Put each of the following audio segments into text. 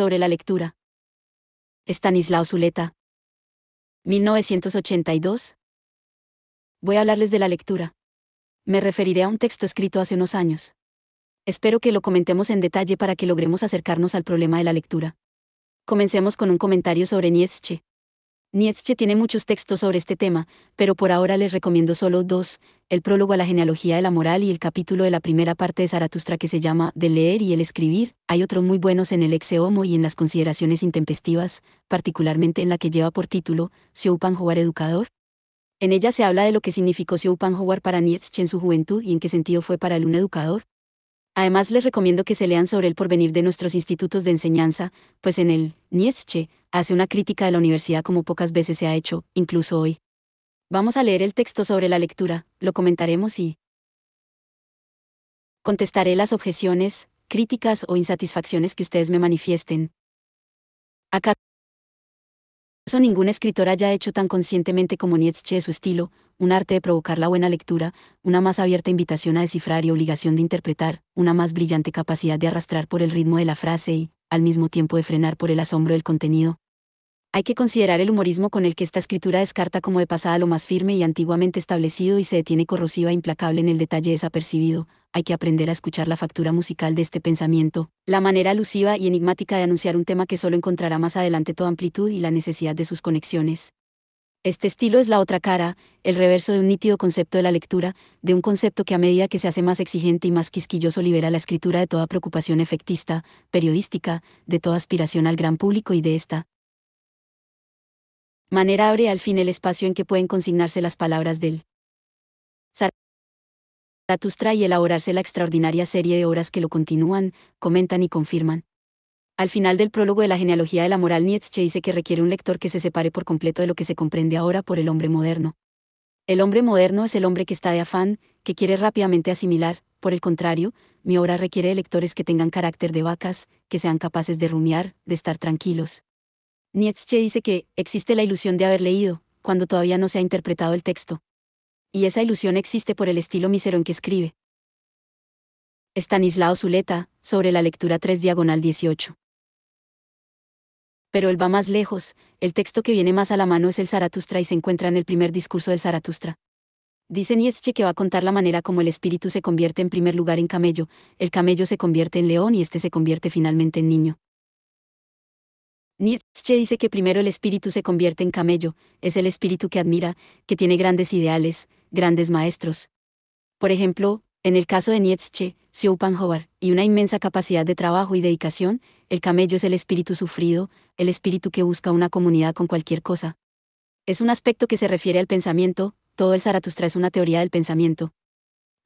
sobre la lectura. Estanislao Zuleta. 1982. Voy a hablarles de la lectura. Me referiré a un texto escrito hace unos años. Espero que lo comentemos en detalle para que logremos acercarnos al problema de la lectura. Comencemos con un comentario sobre Nietzsche. Nietzsche tiene muchos textos sobre este tema, pero por ahora les recomiendo solo dos, el prólogo a la genealogía de la moral y el capítulo de la primera parte de Zaratustra que se llama De leer y el escribir. Hay otros muy buenos en el exe y en las consideraciones intempestivas, particularmente en la que lleva por título Sioupan jugar Educador. En ella se habla de lo que significó Sioupan para Nietzsche en su juventud y en qué sentido fue para él un educador. Además les recomiendo que se lean sobre el porvenir de nuestros institutos de enseñanza, pues en el Nietzsche hace una crítica de la universidad como pocas veces se ha hecho, incluso hoy. Vamos a leer el texto sobre la lectura, lo comentaremos y contestaré las objeciones, críticas o insatisfacciones que ustedes me manifiesten. Acá ningún escritor haya hecho tan conscientemente como Nietzsche su estilo, un arte de provocar la buena lectura, una más abierta invitación a descifrar y obligación de interpretar, una más brillante capacidad de arrastrar por el ritmo de la frase y, al mismo tiempo de frenar por el asombro del contenido, hay que considerar el humorismo con el que esta escritura descarta como de pasada lo más firme y antiguamente establecido y se detiene corrosiva e implacable en el detalle desapercibido, hay que aprender a escuchar la factura musical de este pensamiento, la manera alusiva y enigmática de anunciar un tema que solo encontrará más adelante toda amplitud y la necesidad de sus conexiones. Este estilo es la otra cara, el reverso de un nítido concepto de la lectura, de un concepto que a medida que se hace más exigente y más quisquilloso libera la escritura de toda preocupación efectista, periodística, de toda aspiración al gran público y de esta, manera abre al fin el espacio en que pueden consignarse las palabras del Zaratustra y elaborarse la extraordinaria serie de obras que lo continúan, comentan y confirman. Al final del prólogo de la genealogía de la moral Nietzsche dice que requiere un lector que se separe por completo de lo que se comprende ahora por el hombre moderno. El hombre moderno es el hombre que está de afán, que quiere rápidamente asimilar, por el contrario, mi obra requiere de lectores que tengan carácter de vacas, que sean capaces de rumiar, de estar tranquilos, Nietzsche dice que existe la ilusión de haber leído, cuando todavía no se ha interpretado el texto. Y esa ilusión existe por el estilo mísero en que escribe. Estanislao Zuleta, sobre la lectura 3 diagonal 18. Pero él va más lejos, el texto que viene más a la mano es el Zaratustra y se encuentra en el primer discurso del Zaratustra. Dice Nietzsche que va a contar la manera como el espíritu se convierte en primer lugar en camello, el camello se convierte en león y este se convierte finalmente en niño. Nietzsche dice que primero el espíritu se convierte en camello, es el espíritu que admira, que tiene grandes ideales, grandes maestros. Por ejemplo, en el caso de Nietzsche, Schopenhauer, y una inmensa capacidad de trabajo y dedicación, el camello es el espíritu sufrido, el espíritu que busca una comunidad con cualquier cosa. Es un aspecto que se refiere al pensamiento, todo el Zaratustra es una teoría del pensamiento.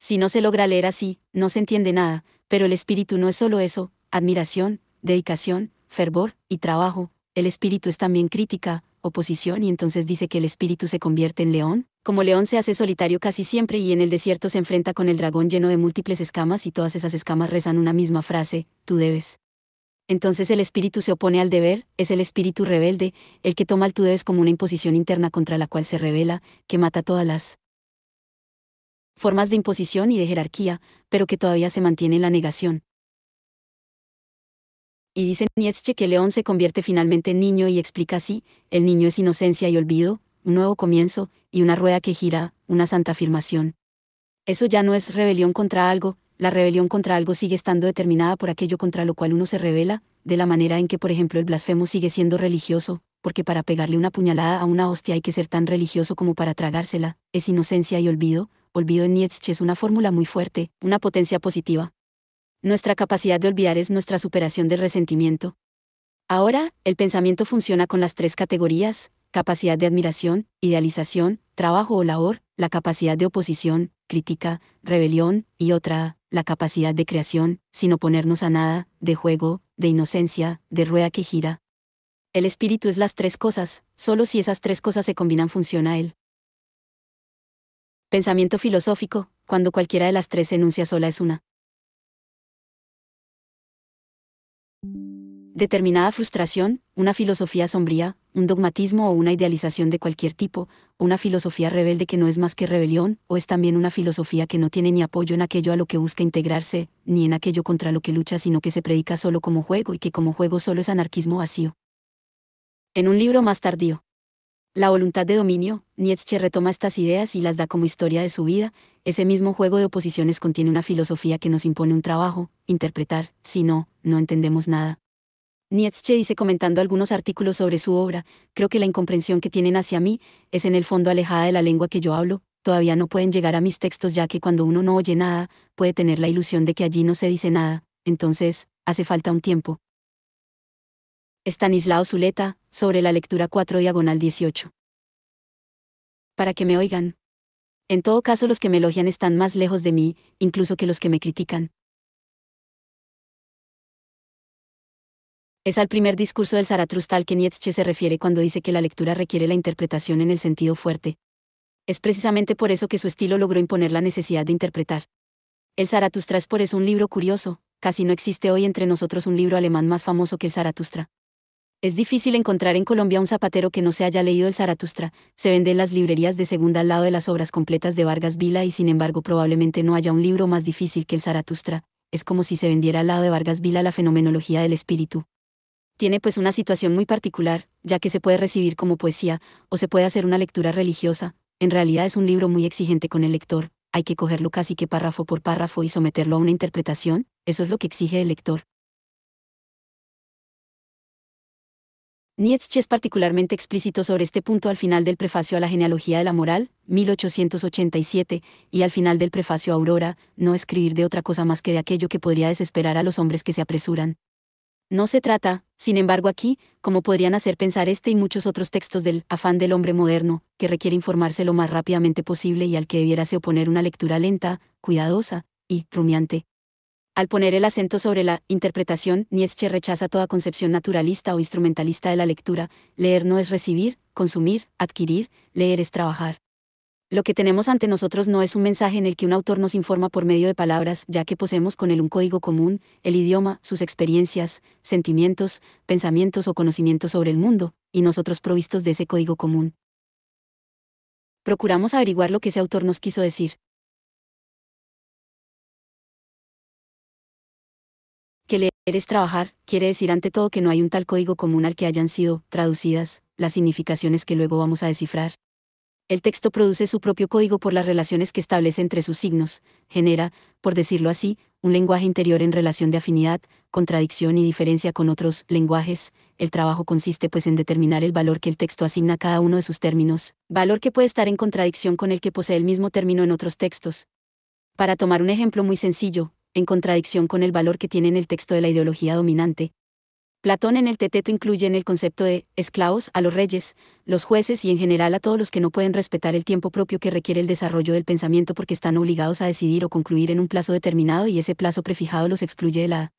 Si no se logra leer así, no se entiende nada, pero el espíritu no es solo eso, admiración, dedicación, fervor y trabajo, el espíritu es también crítica, oposición y entonces dice que el espíritu se convierte en león, como león se hace solitario casi siempre y en el desierto se enfrenta con el dragón lleno de múltiples escamas y todas esas escamas rezan una misma frase, tú debes. Entonces el espíritu se opone al deber, es el espíritu rebelde, el que toma el tú debes como una imposición interna contra la cual se revela, que mata todas las formas de imposición y de jerarquía, pero que todavía se mantiene en la negación, y dice Nietzsche que León se convierte finalmente en niño y explica así, el niño es inocencia y olvido, un nuevo comienzo, y una rueda que gira, una santa afirmación. Eso ya no es rebelión contra algo, la rebelión contra algo sigue estando determinada por aquello contra lo cual uno se revela, de la manera en que por ejemplo el blasfemo sigue siendo religioso, porque para pegarle una puñalada a una hostia hay que ser tan religioso como para tragársela, es inocencia y olvido, olvido en Nietzsche es una fórmula muy fuerte, una potencia positiva nuestra capacidad de olvidar es nuestra superación del resentimiento. Ahora, el pensamiento funciona con las tres categorías, capacidad de admiración, idealización, trabajo o labor, la capacidad de oposición, crítica, rebelión, y otra, la capacidad de creación, sin oponernos a nada, de juego, de inocencia, de rueda que gira. El espíritu es las tres cosas, solo si esas tres cosas se combinan funciona él. Pensamiento filosófico, cuando cualquiera de las tres enuncia sola es una. Determinada frustración, una filosofía sombría, un dogmatismo o una idealización de cualquier tipo, una filosofía rebelde que no es más que rebelión, o es también una filosofía que no tiene ni apoyo en aquello a lo que busca integrarse, ni en aquello contra lo que lucha, sino que se predica solo como juego y que como juego solo es anarquismo vacío. En un libro más tardío, La voluntad de dominio, Nietzsche retoma estas ideas y las da como historia de su vida, ese mismo juego de oposiciones contiene una filosofía que nos impone un trabajo, interpretar, si no, no entendemos nada, Nietzsche dice comentando algunos artículos sobre su obra, creo que la incomprensión que tienen hacia mí es en el fondo alejada de la lengua que yo hablo, todavía no pueden llegar a mis textos ya que cuando uno no oye nada, puede tener la ilusión de que allí no se dice nada, entonces, hace falta un tiempo. Estanislao Zuleta, sobre la lectura 4 diagonal 18. Para que me oigan. En todo caso los que me elogian están más lejos de mí, incluso que los que me critican. Es al primer discurso del Zaratustra al que Nietzsche se refiere cuando dice que la lectura requiere la interpretación en el sentido fuerte. Es precisamente por eso que su estilo logró imponer la necesidad de interpretar. El Zaratustra es por eso un libro curioso, casi no existe hoy entre nosotros un libro alemán más famoso que el Zaratustra. Es difícil encontrar en Colombia un zapatero que no se haya leído el Zaratustra, se vende en las librerías de segunda al lado de las obras completas de Vargas Vila y sin embargo probablemente no haya un libro más difícil que el Zaratustra, es como si se vendiera al lado de Vargas Vila la fenomenología del espíritu, tiene pues una situación muy particular, ya que se puede recibir como poesía, o se puede hacer una lectura religiosa, en realidad es un libro muy exigente con el lector, hay que cogerlo casi que párrafo por párrafo y someterlo a una interpretación, eso es lo que exige el lector. Nietzsche es particularmente explícito sobre este punto al final del prefacio a la genealogía de la moral, 1887, y al final del prefacio a Aurora, no escribir de otra cosa más que de aquello que podría desesperar a los hombres que se apresuran. No se trata, sin embargo, aquí, como podrían hacer pensar este y muchos otros textos del afán del hombre moderno, que requiere informarse lo más rápidamente posible y al que debiérase oponer una lectura lenta, cuidadosa y rumiante. Al poner el acento sobre la interpretación, Nietzsche rechaza toda concepción naturalista o instrumentalista de la lectura. Leer no es recibir, consumir, adquirir, leer es trabajar. Lo que tenemos ante nosotros no es un mensaje en el que un autor nos informa por medio de palabras, ya que poseemos con él un código común, el idioma, sus experiencias, sentimientos, pensamientos o conocimientos sobre el mundo, y nosotros provistos de ese código común. Procuramos averiguar lo que ese autor nos quiso decir. Que leer es trabajar, quiere decir ante todo que no hay un tal código común al que hayan sido traducidas las significaciones que luego vamos a descifrar. El texto produce su propio código por las relaciones que establece entre sus signos, genera, por decirlo así, un lenguaje interior en relación de afinidad, contradicción y diferencia con otros lenguajes. El trabajo consiste pues en determinar el valor que el texto asigna a cada uno de sus términos, valor que puede estar en contradicción con el que posee el mismo término en otros textos. Para tomar un ejemplo muy sencillo, en contradicción con el valor que tiene en el texto de la ideología dominante, Platón en el Teteto incluye en el concepto de esclavos a los reyes, los jueces y en general a todos los que no pueden respetar el tiempo propio que requiere el desarrollo del pensamiento porque están obligados a decidir o concluir en un plazo determinado y ese plazo prefijado los excluye de la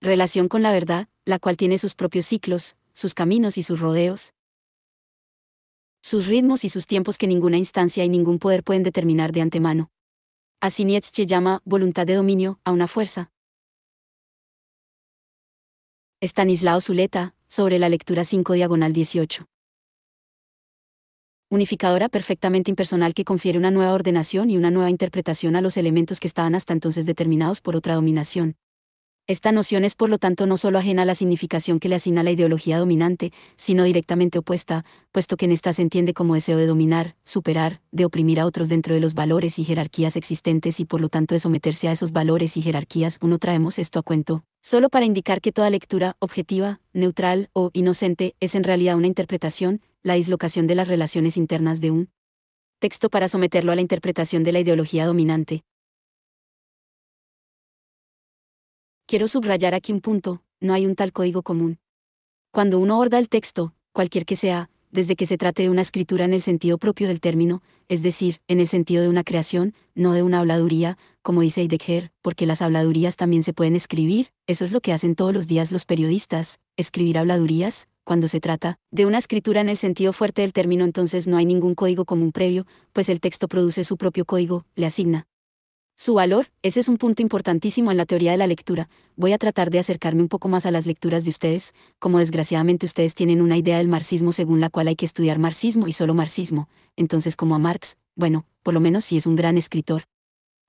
relación con la verdad, la cual tiene sus propios ciclos, sus caminos y sus rodeos, sus ritmos y sus tiempos que ninguna instancia y ningún poder pueden determinar de antemano. Así Nietzsche llama voluntad de dominio a una fuerza, Estanislao Zuleta, sobre la lectura 5 diagonal 18. Unificadora perfectamente impersonal que confiere una nueva ordenación y una nueva interpretación a los elementos que estaban hasta entonces determinados por otra dominación, esta noción es por lo tanto no solo ajena a la significación que le asigna la ideología dominante, sino directamente opuesta, puesto que en esta se entiende como deseo de dominar, superar, de oprimir a otros dentro de los valores y jerarquías existentes y por lo tanto de someterse a esos valores y jerarquías. Uno traemos esto a cuento, solo para indicar que toda lectura, objetiva, neutral o inocente, es en realidad una interpretación, la dislocación de las relaciones internas de un texto para someterlo a la interpretación de la ideología dominante. Quiero subrayar aquí un punto, no hay un tal código común. Cuando uno aborda el texto, cualquier que sea, desde que se trate de una escritura en el sentido propio del término, es decir, en el sentido de una creación, no de una habladuría, como dice Heidegger, porque las habladurías también se pueden escribir, eso es lo que hacen todos los días los periodistas, escribir habladurías, cuando se trata de una escritura en el sentido fuerte del término entonces no hay ningún código común previo, pues el texto produce su propio código, le asigna su valor, ese es un punto importantísimo en la teoría de la lectura. Voy a tratar de acercarme un poco más a las lecturas de ustedes, como desgraciadamente ustedes tienen una idea del marxismo según la cual hay que estudiar marxismo y solo marxismo, entonces como a Marx, bueno, por lo menos si es un gran escritor.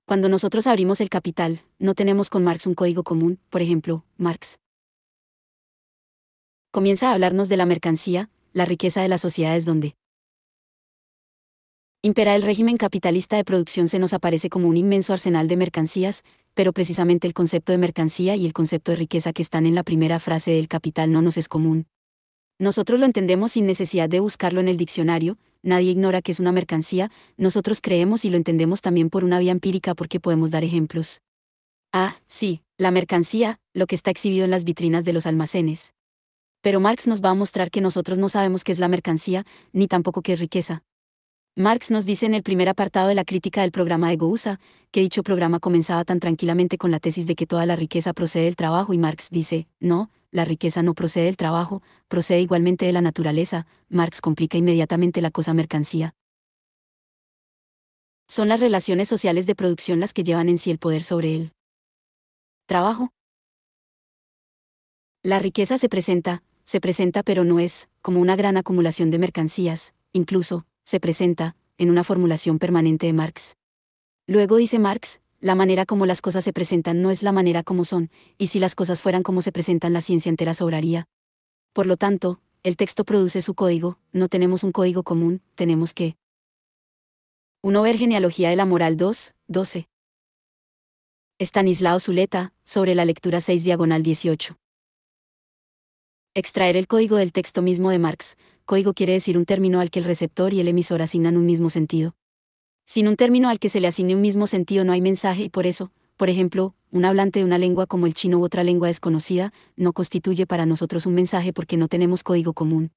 Cuando nosotros abrimos el capital, no tenemos con Marx un código común, por ejemplo, Marx. Comienza a hablarnos de la mercancía, la riqueza de las sociedades donde impera el régimen capitalista de producción se nos aparece como un inmenso arsenal de mercancías, pero precisamente el concepto de mercancía y el concepto de riqueza que están en la primera frase del capital no nos es común. Nosotros lo entendemos sin necesidad de buscarlo en el diccionario, nadie ignora que es una mercancía, nosotros creemos y lo entendemos también por una vía empírica porque podemos dar ejemplos. Ah, sí, la mercancía, lo que está exhibido en las vitrinas de los almacenes. Pero Marx nos va a mostrar que nosotros no sabemos qué es la mercancía, ni tampoco qué es riqueza, Marx nos dice en el primer apartado de la crítica del programa de Gousa, que dicho programa comenzaba tan tranquilamente con la tesis de que toda la riqueza procede del trabajo y Marx dice, no, la riqueza no procede del trabajo, procede igualmente de la naturaleza, Marx complica inmediatamente la cosa mercancía. Son las relaciones sociales de producción las que llevan en sí el poder sobre él. Trabajo. La riqueza se presenta, se presenta pero no es, como una gran acumulación de mercancías, incluso, se presenta, en una formulación permanente de Marx. Luego dice Marx, la manera como las cosas se presentan no es la manera como son, y si las cosas fueran como se presentan la ciencia entera sobraría. Por lo tanto, el texto produce su código, no tenemos un código común, tenemos que. 1 ver Genealogía de la Moral 2, 12. Estanislao Zuleta, sobre la lectura 6 diagonal 18. Extraer el código del texto mismo de Marx. Código quiere decir un término al que el receptor y el emisor asignan un mismo sentido. Sin un término al que se le asigne un mismo sentido no hay mensaje y por eso, por ejemplo, un hablante de una lengua como el chino u otra lengua desconocida no constituye para nosotros un mensaje porque no tenemos código común.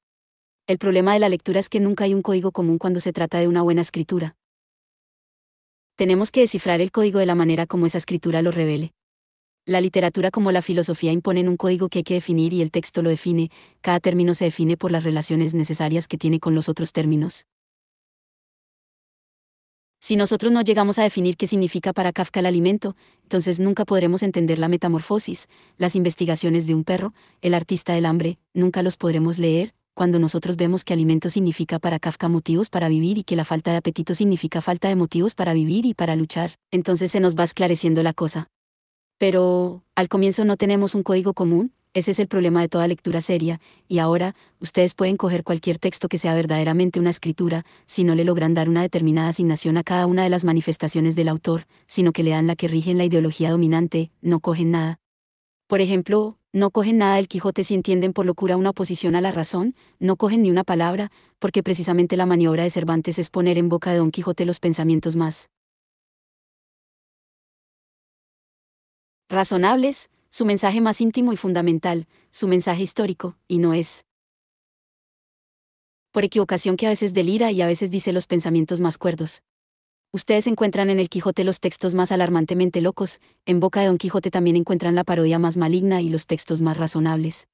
El problema de la lectura es que nunca hay un código común cuando se trata de una buena escritura. Tenemos que descifrar el código de la manera como esa escritura lo revele. La literatura como la filosofía imponen un código que hay que definir y el texto lo define, cada término se define por las relaciones necesarias que tiene con los otros términos. Si nosotros no llegamos a definir qué significa para Kafka el alimento, entonces nunca podremos entender la metamorfosis, las investigaciones de un perro, el artista del hambre, nunca los podremos leer, cuando nosotros vemos que alimento significa para Kafka motivos para vivir y que la falta de apetito significa falta de motivos para vivir y para luchar, entonces se nos va esclareciendo la cosa. Pero, al comienzo no tenemos un código común, ese es el problema de toda lectura seria, y ahora, ustedes pueden coger cualquier texto que sea verdaderamente una escritura, si no le logran dar una determinada asignación a cada una de las manifestaciones del autor, sino que le dan la que en la ideología dominante, no cogen nada. Por ejemplo, no cogen nada el Quijote si entienden por locura una oposición a la razón, no cogen ni una palabra, porque precisamente la maniobra de Cervantes es poner en boca de Don Quijote los pensamientos más razonables, su mensaje más íntimo y fundamental, su mensaje histórico, y no es. Por equivocación que a veces delira y a veces dice los pensamientos más cuerdos. Ustedes encuentran en el Quijote los textos más alarmantemente locos, en boca de Don Quijote también encuentran la parodia más maligna y los textos más razonables.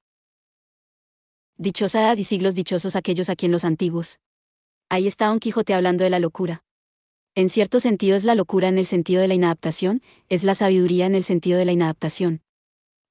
Dichosa edad y siglos dichosos aquellos a quien los antiguos. Ahí está Don Quijote hablando de la locura. En cierto sentido es la locura en el sentido de la inadaptación, es la sabiduría en el sentido de la inadaptación.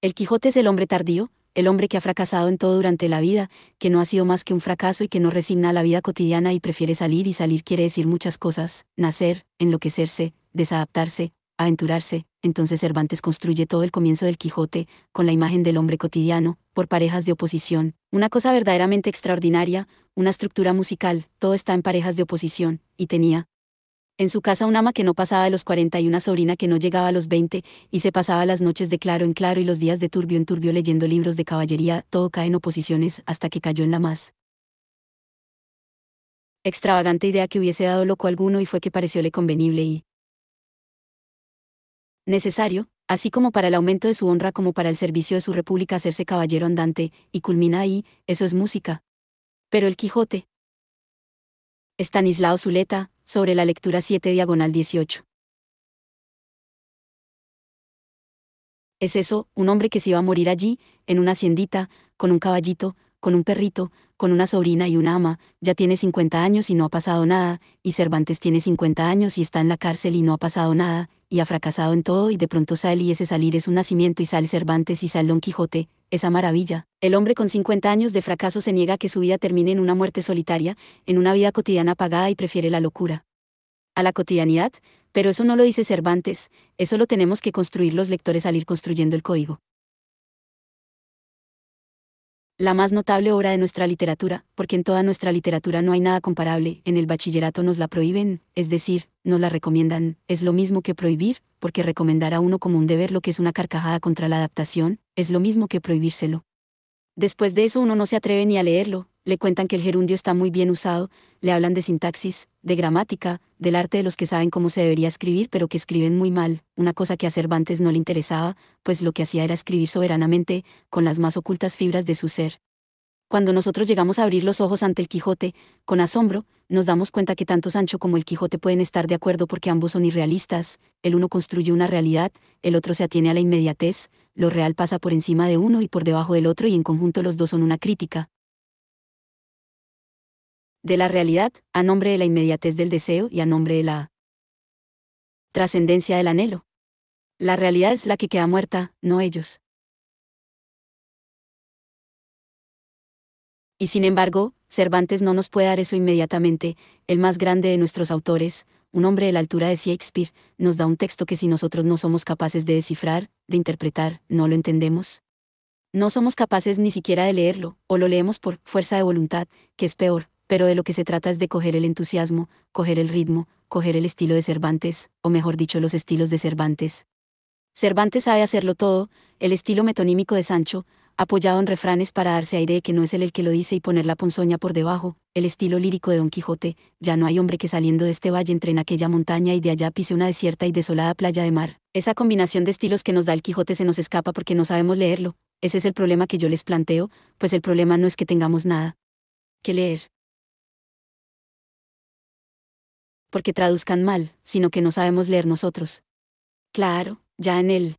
El Quijote es el hombre tardío, el hombre que ha fracasado en todo durante la vida, que no ha sido más que un fracaso y que no resigna a la vida cotidiana y prefiere salir y salir quiere decir muchas cosas, nacer, enloquecerse, desadaptarse, aventurarse. Entonces Cervantes construye todo el comienzo del Quijote, con la imagen del hombre cotidiano, por parejas de oposición, una cosa verdaderamente extraordinaria, una estructura musical, todo está en parejas de oposición, y tenía, en su casa un ama que no pasaba de los 40 y una sobrina que no llegaba a los 20, y se pasaba las noches de claro en claro y los días de turbio en turbio leyendo libros de caballería, todo cae en oposiciones hasta que cayó en la más. Extravagante idea que hubiese dado loco alguno y fue que parecióle convenible y necesario, así como para el aumento de su honra como para el servicio de su república hacerse caballero andante, y culmina ahí, eso es música. Pero el Quijote. Estanislao Zuleta, sobre la lectura 7 diagonal 18. Es eso, un hombre que se iba a morir allí, en una haciendita, con un caballito, con un perrito, con una sobrina y una ama, ya tiene 50 años y no ha pasado nada, y Cervantes tiene 50 años y está en la cárcel y no ha pasado nada, y ha fracasado en todo y de pronto sale y ese salir es un nacimiento y sale Cervantes y sale Don Quijote, esa maravilla. El hombre con 50 años de fracaso se niega a que su vida termine en una muerte solitaria, en una vida cotidiana apagada y prefiere la locura. A la cotidianidad, pero eso no lo dice Cervantes, eso lo tenemos que construir los lectores al ir construyendo el código la más notable obra de nuestra literatura, porque en toda nuestra literatura no hay nada comparable, en el bachillerato nos la prohíben, es decir, nos la recomiendan, es lo mismo que prohibir, porque recomendar a uno como un deber lo que es una carcajada contra la adaptación, es lo mismo que prohibírselo. Después de eso uno no se atreve ni a leerlo, le cuentan que el gerundio está muy bien usado, le hablan de sintaxis, de gramática, del arte de los que saben cómo se debería escribir pero que escriben muy mal, una cosa que a Cervantes no le interesaba, pues lo que hacía era escribir soberanamente, con las más ocultas fibras de su ser. Cuando nosotros llegamos a abrir los ojos ante el Quijote, con asombro, nos damos cuenta que tanto Sancho como el Quijote pueden estar de acuerdo porque ambos son irrealistas, el uno construye una realidad, el otro se atiene a la inmediatez, lo real pasa por encima de uno y por debajo del otro y en conjunto los dos son una crítica. De la realidad, a nombre de la inmediatez del deseo y a nombre de la trascendencia del anhelo. La realidad es la que queda muerta, no ellos. Y sin embargo, Cervantes no nos puede dar eso inmediatamente, el más grande de nuestros autores, un hombre de la altura de Shakespeare, nos da un texto que si nosotros no somos capaces de descifrar, de interpretar, no lo entendemos. No somos capaces ni siquiera de leerlo, o lo leemos por fuerza de voluntad, que es peor, pero de lo que se trata es de coger el entusiasmo, coger el ritmo, coger el estilo de Cervantes, o mejor dicho, los estilos de Cervantes. Cervantes sabe hacerlo todo, el estilo metonímico de Sancho, apoyado en refranes para darse aire de que no es él el que lo dice y poner la ponzoña por debajo, el estilo lírico de Don Quijote, ya no hay hombre que saliendo de este valle entre en aquella montaña y de allá pise una desierta y desolada playa de mar. Esa combinación de estilos que nos da el Quijote se nos escapa porque no sabemos leerlo, ese es el problema que yo les planteo, pues el problema no es que tengamos nada que leer. Porque traduzcan mal, sino que no sabemos leer nosotros. Claro, ya en el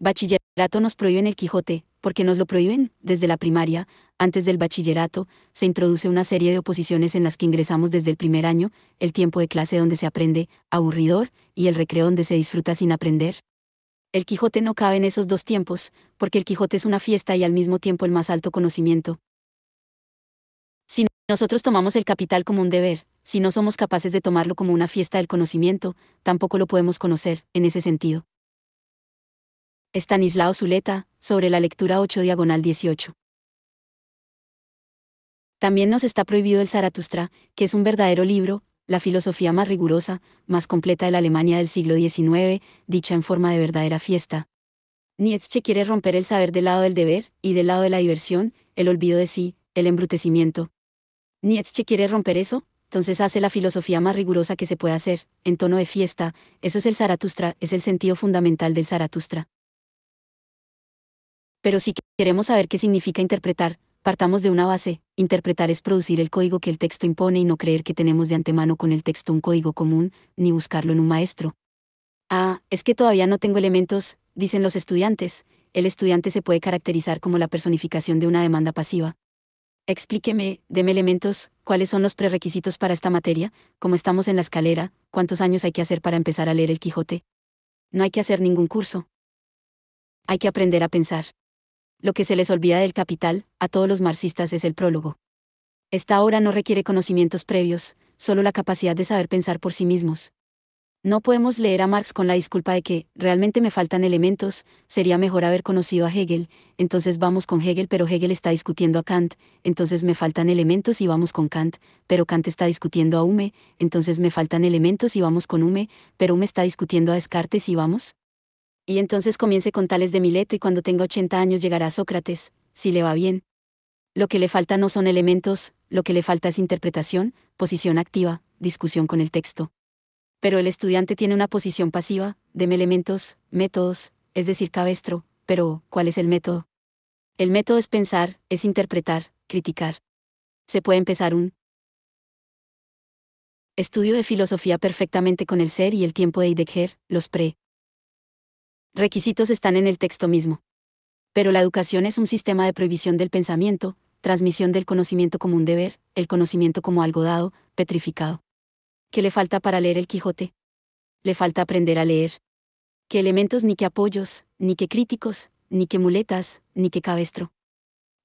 Bachillerato nos prohíben el Quijote, porque nos lo prohíben, desde la primaria, antes del bachillerato, se introduce una serie de oposiciones en las que ingresamos desde el primer año, el tiempo de clase donde se aprende, aburridor, y el recreo donde se disfruta sin aprender. El Quijote no cabe en esos dos tiempos, porque el Quijote es una fiesta y al mismo tiempo el más alto conocimiento. Si nosotros tomamos el capital como un deber, si no somos capaces de tomarlo como una fiesta del conocimiento, tampoco lo podemos conocer, en ese sentido. Estanislao Zuleta, sobre la lectura 8 diagonal 18. También nos está prohibido el Zaratustra, que es un verdadero libro, la filosofía más rigurosa, más completa de la Alemania del siglo XIX, dicha en forma de verdadera fiesta. Nietzsche quiere romper el saber del lado del deber, y del lado de la diversión, el olvido de sí, el embrutecimiento. Nietzsche quiere romper eso, entonces hace la filosofía más rigurosa que se puede hacer, en tono de fiesta, eso es el Zaratustra, es el sentido fundamental del Zaratustra. Pero si queremos saber qué significa interpretar, partamos de una base, interpretar es producir el código que el texto impone y no creer que tenemos de antemano con el texto un código común, ni buscarlo en un maestro. Ah, es que todavía no tengo elementos, dicen los estudiantes, el estudiante se puede caracterizar como la personificación de una demanda pasiva. Explíqueme, deme elementos, cuáles son los prerequisitos para esta materia, cómo estamos en la escalera, cuántos años hay que hacer para empezar a leer el Quijote. No hay que hacer ningún curso. Hay que aprender a pensar. Lo que se les olvida del capital, a todos los marxistas, es el prólogo. Esta obra no requiere conocimientos previos, solo la capacidad de saber pensar por sí mismos. No podemos leer a Marx con la disculpa de que, realmente me faltan elementos, sería mejor haber conocido a Hegel, entonces vamos con Hegel pero Hegel está discutiendo a Kant, entonces me faltan elementos y vamos con Kant, pero Kant está discutiendo a Hume, entonces me faltan elementos y vamos con Hume, pero Hume está discutiendo a Descartes y vamos y entonces comience con Tales de Mileto y cuando tenga 80 años llegará Sócrates, si le va bien. Lo que le falta no son elementos, lo que le falta es interpretación, posición activa, discusión con el texto. Pero el estudiante tiene una posición pasiva, deme elementos, métodos, es decir, cabestro, pero ¿cuál es el método? El método es pensar, es interpretar, criticar. Se puede empezar un estudio de filosofía perfectamente con el ser y el tiempo de Heidegger, los pre requisitos están en el texto mismo. Pero la educación es un sistema de prohibición del pensamiento, transmisión del conocimiento como un deber, el conocimiento como algo dado, petrificado. ¿Qué le falta para leer el Quijote? Le falta aprender a leer. ¿Qué elementos ni qué apoyos, ni qué críticos, ni qué muletas, ni qué cabestro?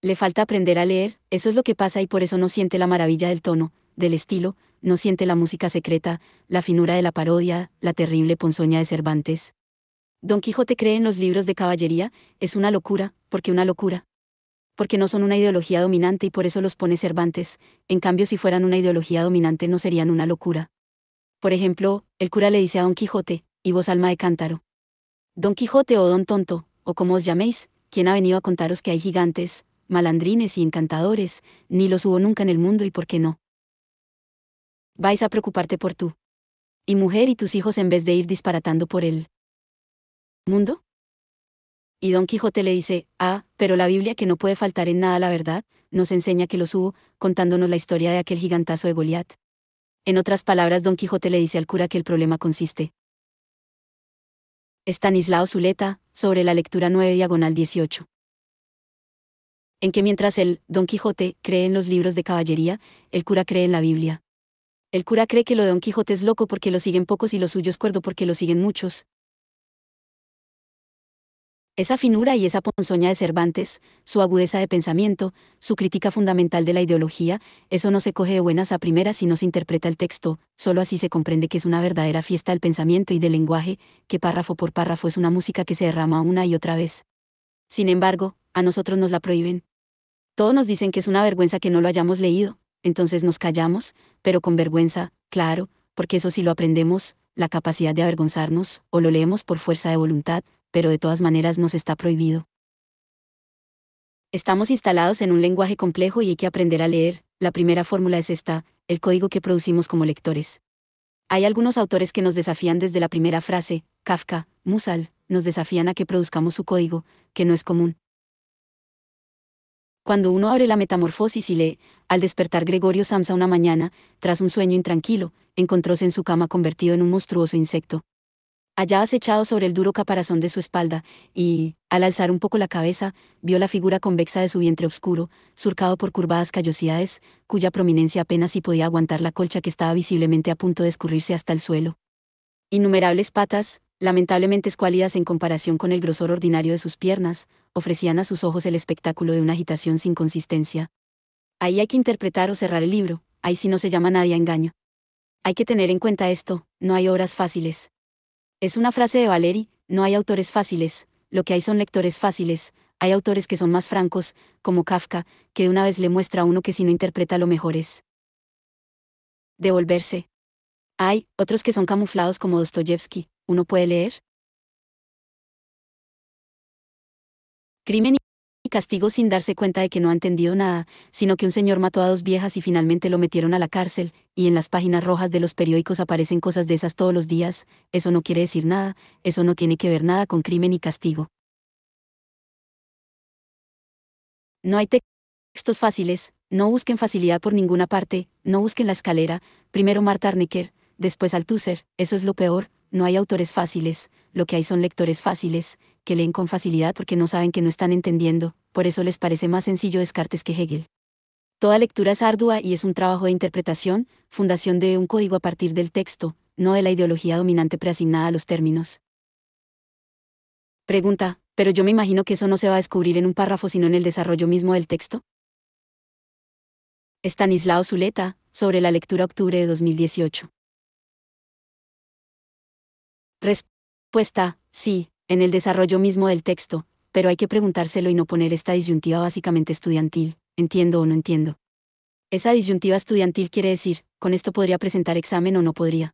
Le falta aprender a leer, eso es lo que pasa y por eso no siente la maravilla del tono, del estilo, no siente la música secreta, la finura de la parodia, la terrible ponzoña de Cervantes, Don Quijote cree en los libros de caballería, es una locura, porque una locura. Porque no son una ideología dominante y por eso los pone Cervantes, en cambio si fueran una ideología dominante no serían una locura. Por ejemplo, el cura le dice a Don Quijote, y vos alma de cántaro. Don Quijote o Don Tonto, o como os llaméis, ¿quién ha venido a contaros que hay gigantes, malandrines y encantadores, ni los hubo nunca en el mundo y por qué no? Vais a preocuparte por tú. Y mujer y tus hijos en vez de ir disparatando por él mundo? Y Don Quijote le dice, ah, pero la Biblia que no puede faltar en nada la verdad, nos enseña que los hubo, contándonos la historia de aquel gigantazo de Goliat. En otras palabras, Don Quijote le dice al cura que el problema consiste. Estanislao Zuleta, sobre la lectura 9 diagonal 18. En que mientras él, Don Quijote, cree en los libros de caballería, el cura cree en la Biblia. El cura cree que lo de Don Quijote es loco porque lo siguen pocos y suyo suyos cuerdo porque lo siguen muchos, esa finura y esa ponzoña de Cervantes, su agudeza de pensamiento, su crítica fundamental de la ideología, eso no se coge de buenas a primeras si no se interpreta el texto, solo así se comprende que es una verdadera fiesta del pensamiento y del lenguaje, que párrafo por párrafo es una música que se derrama una y otra vez. Sin embargo, a nosotros nos la prohíben. Todos nos dicen que es una vergüenza que no lo hayamos leído, entonces nos callamos, pero con vergüenza, claro, porque eso sí lo aprendemos, la capacidad de avergonzarnos, o lo leemos por fuerza de voluntad, pero de todas maneras nos está prohibido. Estamos instalados en un lenguaje complejo y hay que aprender a leer, la primera fórmula es esta, el código que producimos como lectores. Hay algunos autores que nos desafían desde la primera frase, Kafka, Musal, nos desafían a que produzcamos su código, que no es común. Cuando uno abre la metamorfosis y lee, al despertar Gregorio Samsa una mañana, tras un sueño intranquilo, encontróse en su cama convertido en un monstruoso insecto. Allá acechado sobre el duro caparazón de su espalda, y, al alzar un poco la cabeza, vio la figura convexa de su vientre oscuro, surcado por curvadas callosidades, cuya prominencia apenas si podía aguantar la colcha que estaba visiblemente a punto de escurrirse hasta el suelo. Innumerables patas, lamentablemente escuálidas en comparación con el grosor ordinario de sus piernas, ofrecían a sus ojos el espectáculo de una agitación sin consistencia. Ahí hay que interpretar o cerrar el libro, ahí si no se llama nadie a engaño. Hay que tener en cuenta esto, no hay obras fáciles. Es una frase de Valery, no hay autores fáciles, lo que hay son lectores fáciles, hay autores que son más francos, como Kafka, que de una vez le muestra a uno que si no interpreta lo mejor es devolverse. Hay otros que son camuflados como Dostoyevsky, uno puede leer. Crimen castigo sin darse cuenta de que no ha entendido nada, sino que un señor mató a dos viejas y finalmente lo metieron a la cárcel, y en las páginas rojas de los periódicos aparecen cosas de esas todos los días, eso no quiere decir nada, eso no tiene que ver nada con crimen y castigo. No hay textos fáciles, no busquen facilidad por ninguna parte, no busquen la escalera, primero Marta Arneker, después Althusser, eso es lo peor, no hay autores fáciles, lo que hay son lectores fáciles, que leen con facilidad porque no saben que no están entendiendo, por eso les parece más sencillo Descartes que Hegel. Toda lectura es ardua y es un trabajo de interpretación, fundación de un código a partir del texto, no de la ideología dominante preasignada a los términos. Pregunta, pero yo me imagino que eso no se va a descubrir en un párrafo sino en el desarrollo mismo del texto. Estanislao Zuleta, sobre la lectura octubre de 2018. Respuesta, sí, en el desarrollo mismo del texto, pero hay que preguntárselo y no poner esta disyuntiva básicamente estudiantil, entiendo o no entiendo. Esa disyuntiva estudiantil quiere decir, con esto podría presentar examen o no podría.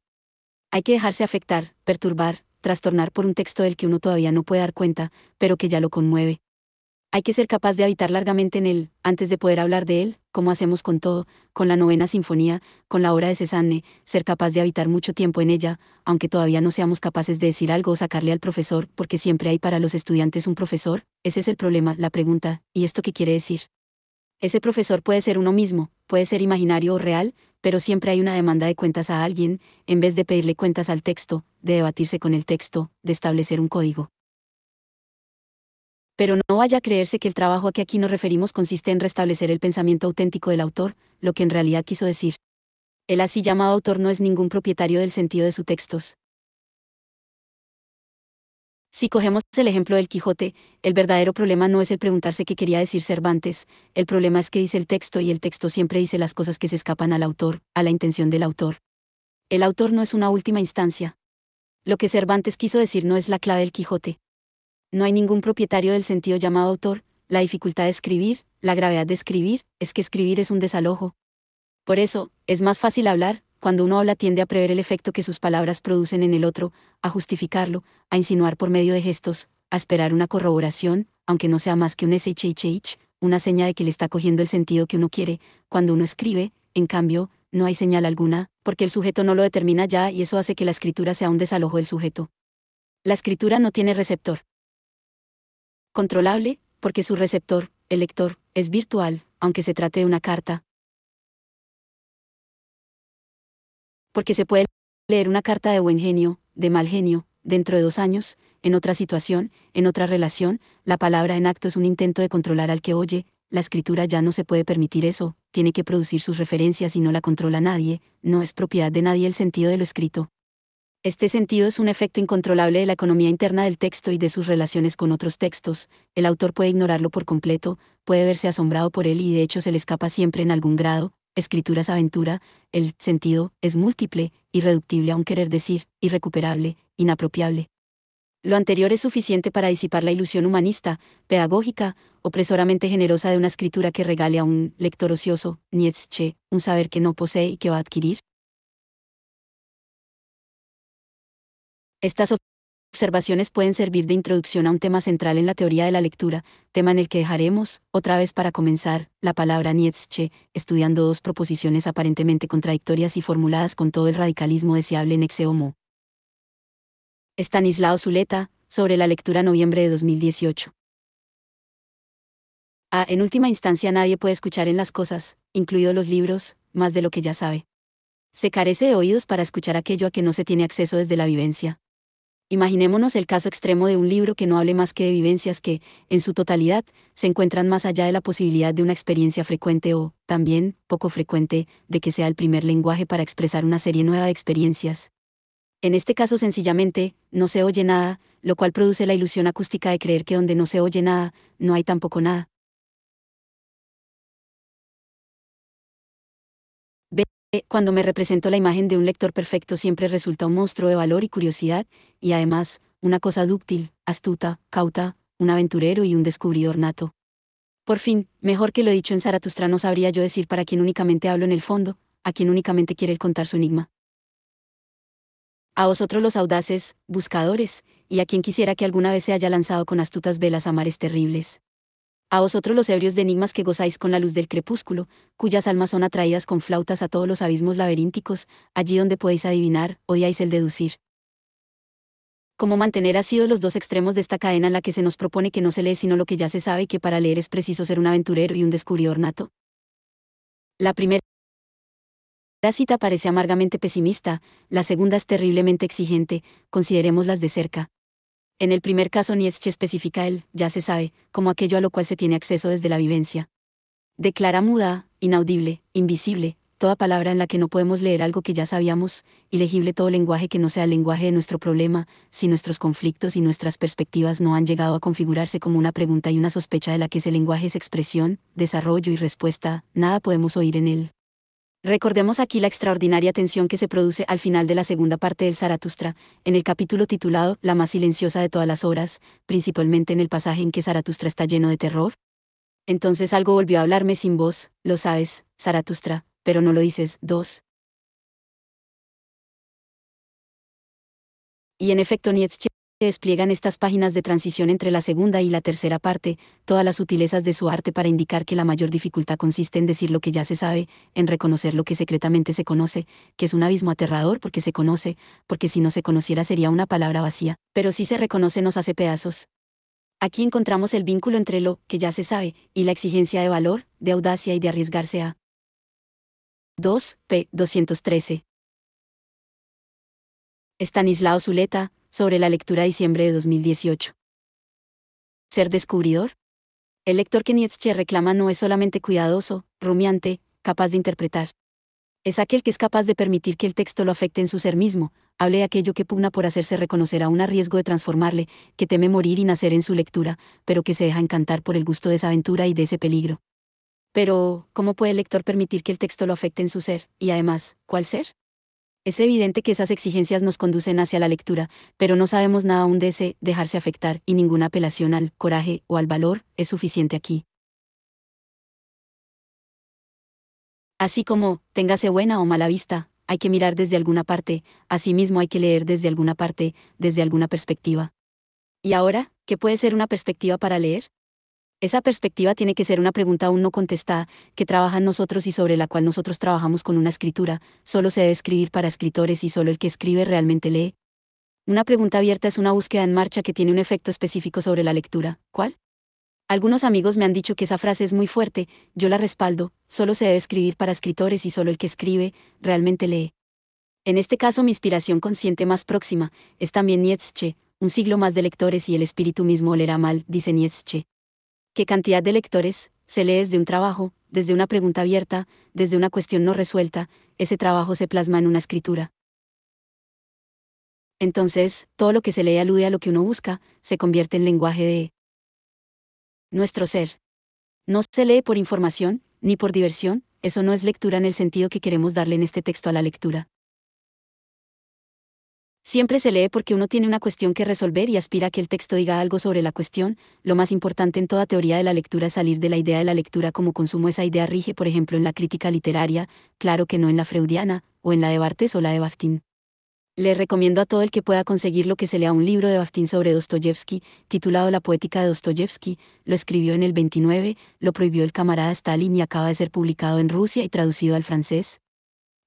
Hay que dejarse afectar, perturbar, trastornar por un texto del que uno todavía no puede dar cuenta, pero que ya lo conmueve, hay que ser capaz de habitar largamente en él, antes de poder hablar de él, como hacemos con todo, con la novena sinfonía, con la obra de Cézanne, ser capaz de habitar mucho tiempo en ella, aunque todavía no seamos capaces de decir algo o sacarle al profesor, porque siempre hay para los estudiantes un profesor, ese es el problema, la pregunta, ¿y esto qué quiere decir? Ese profesor puede ser uno mismo, puede ser imaginario o real, pero siempre hay una demanda de cuentas a alguien, en vez de pedirle cuentas al texto, de debatirse con el texto, de establecer un código. Pero no vaya a creerse que el trabajo a que aquí nos referimos consiste en restablecer el pensamiento auténtico del autor, lo que en realidad quiso decir. El así llamado autor no es ningún propietario del sentido de sus textos. Si cogemos el ejemplo del Quijote, el verdadero problema no es el preguntarse qué quería decir Cervantes, el problema es que dice el texto y el texto siempre dice las cosas que se escapan al autor, a la intención del autor. El autor no es una última instancia. Lo que Cervantes quiso decir no es la clave del Quijote. No hay ningún propietario del sentido llamado autor, la dificultad de escribir, la gravedad de escribir, es que escribir es un desalojo. Por eso, es más fácil hablar, cuando uno habla tiende a prever el efecto que sus palabras producen en el otro, a justificarlo, a insinuar por medio de gestos, a esperar una corroboración, aunque no sea más que un SHHH, una seña de que le está cogiendo el sentido que uno quiere, cuando uno escribe, en cambio, no hay señal alguna, porque el sujeto no lo determina ya y eso hace que la escritura sea un desalojo del sujeto. La escritura no tiene receptor controlable, porque su receptor, el lector, es virtual, aunque se trate de una carta. Porque se puede leer una carta de buen genio, de mal genio, dentro de dos años, en otra situación, en otra relación, la palabra en acto es un intento de controlar al que oye, la escritura ya no se puede permitir eso, tiene que producir sus referencias y no la controla nadie, no es propiedad de nadie el sentido de lo escrito. Este sentido es un efecto incontrolable de la economía interna del texto y de sus relaciones con otros textos, el autor puede ignorarlo por completo, puede verse asombrado por él y de hecho se le escapa siempre en algún grado, escritura es aventura, el sentido es múltiple, irreductible a un querer decir, irrecuperable, inapropiable. Lo anterior es suficiente para disipar la ilusión humanista, pedagógica, opresoramente generosa de una escritura que regale a un lector ocioso, Nietzsche, un saber que no posee y que va a adquirir, Estas observaciones pueden servir de introducción a un tema central en la teoría de la lectura, tema en el que dejaremos, otra vez para comenzar, la palabra Nietzsche, estudiando dos proposiciones aparentemente contradictorias y formuladas con todo el radicalismo deseable en exe homo. Zuleta, sobre la lectura noviembre de 2018. Ah, en última instancia nadie puede escuchar en las cosas, incluidos los libros, más de lo que ya sabe. Se carece de oídos para escuchar aquello a que no se tiene acceso desde la vivencia. Imaginémonos el caso extremo de un libro que no hable más que de vivencias que, en su totalidad, se encuentran más allá de la posibilidad de una experiencia frecuente o, también, poco frecuente, de que sea el primer lenguaje para expresar una serie nueva de experiencias. En este caso sencillamente, no se oye nada, lo cual produce la ilusión acústica de creer que donde no se oye nada, no hay tampoco nada. Eh, cuando me represento la imagen de un lector perfecto siempre resulta un monstruo de valor y curiosidad, y además, una cosa dúctil, astuta, cauta, un aventurero y un descubridor nato. Por fin, mejor que lo dicho en Zaratustra no sabría yo decir para quien únicamente hablo en el fondo, a quien únicamente quiere contar su enigma. A vosotros los audaces, buscadores, y a quien quisiera que alguna vez se haya lanzado con astutas velas a mares terribles. A vosotros los ebrios de enigmas que gozáis con la luz del crepúsculo, cuyas almas son atraídas con flautas a todos los abismos laberínticos, allí donde podéis adivinar, odiáis el deducir. Cómo mantener asidos los dos extremos de esta cadena en la que se nos propone que no se lee sino lo que ya se sabe y que para leer es preciso ser un aventurero y un descubridor nato. La primera cita parece amargamente pesimista, la segunda es terriblemente exigente, considerémoslas de cerca. En el primer caso Nietzsche especifica el, ya se sabe, como aquello a lo cual se tiene acceso desde la vivencia. Declara muda, inaudible, invisible, toda palabra en la que no podemos leer algo que ya sabíamos, ilegible todo lenguaje que no sea el lenguaje de nuestro problema, si nuestros conflictos y nuestras perspectivas no han llegado a configurarse como una pregunta y una sospecha de la que ese lenguaje es expresión, desarrollo y respuesta, nada podemos oír en él. Recordemos aquí la extraordinaria tensión que se produce al final de la segunda parte del Zaratustra, en el capítulo titulado La más silenciosa de todas las obras, principalmente en el pasaje en que Zaratustra está lleno de terror. Entonces algo volvió a hablarme sin voz, lo sabes, Zaratustra, pero no lo dices, dos. Y en efecto Nietzsche despliegan estas páginas de transición entre la segunda y la tercera parte, todas las sutilezas de su arte para indicar que la mayor dificultad consiste en decir lo que ya se sabe, en reconocer lo que secretamente se conoce, que es un abismo aterrador porque se conoce, porque si no se conociera sería una palabra vacía, pero si se reconoce nos hace pedazos. Aquí encontramos el vínculo entre lo que ya se sabe y la exigencia de valor, de audacia y de arriesgarse a 2, p. 213. Estanislao Zuleta, sobre la lectura de diciembre de 2018. Ser descubridor. El lector que Nietzsche reclama no es solamente cuidadoso, rumiante, capaz de interpretar. Es aquel que es capaz de permitir que el texto lo afecte en su ser mismo, hable de aquello que pugna por hacerse reconocer a a riesgo de transformarle, que teme morir y nacer en su lectura, pero que se deja encantar por el gusto de esa aventura y de ese peligro. Pero, ¿cómo puede el lector permitir que el texto lo afecte en su ser, y además, cuál ser? Es evidente que esas exigencias nos conducen hacia la lectura, pero no sabemos nada aún de ese dejarse afectar, y ninguna apelación al coraje o al valor es suficiente aquí. Así como, téngase buena o mala vista, hay que mirar desde alguna parte, asimismo hay que leer desde alguna parte, desde alguna perspectiva. ¿Y ahora, qué puede ser una perspectiva para leer? Esa perspectiva tiene que ser una pregunta aún no contestada, que trabajan nosotros y sobre la cual nosotros trabajamos con una escritura, solo se debe escribir para escritores y solo el que escribe realmente lee. Una pregunta abierta es una búsqueda en marcha que tiene un efecto específico sobre la lectura, ¿cuál? Algunos amigos me han dicho que esa frase es muy fuerte, yo la respaldo, solo se debe escribir para escritores y solo el que escribe, realmente lee. En este caso mi inspiración consciente más próxima, es también Nietzsche, un siglo más de lectores y el espíritu mismo olerá mal, dice Nietzsche qué cantidad de lectores se lee desde un trabajo, desde una pregunta abierta, desde una cuestión no resuelta, ese trabajo se plasma en una escritura. Entonces, todo lo que se lee alude a lo que uno busca, se convierte en lenguaje de nuestro ser. No se lee por información, ni por diversión, eso no es lectura en el sentido que queremos darle en este texto a la lectura. Siempre se lee porque uno tiene una cuestión que resolver y aspira a que el texto diga algo sobre la cuestión. Lo más importante en toda teoría de la lectura es salir de la idea de la lectura como consumo. Esa idea rige, por ejemplo, en la crítica literaria, claro que no en la freudiana, o en la de Bartes o la de Baftin. Le recomiendo a todo el que pueda conseguir lo que se lea un libro de Baftin sobre Dostoyevsky, titulado La poética de Dostoyevsky, lo escribió en el 29, lo prohibió el camarada Stalin y acaba de ser publicado en Rusia y traducido al francés.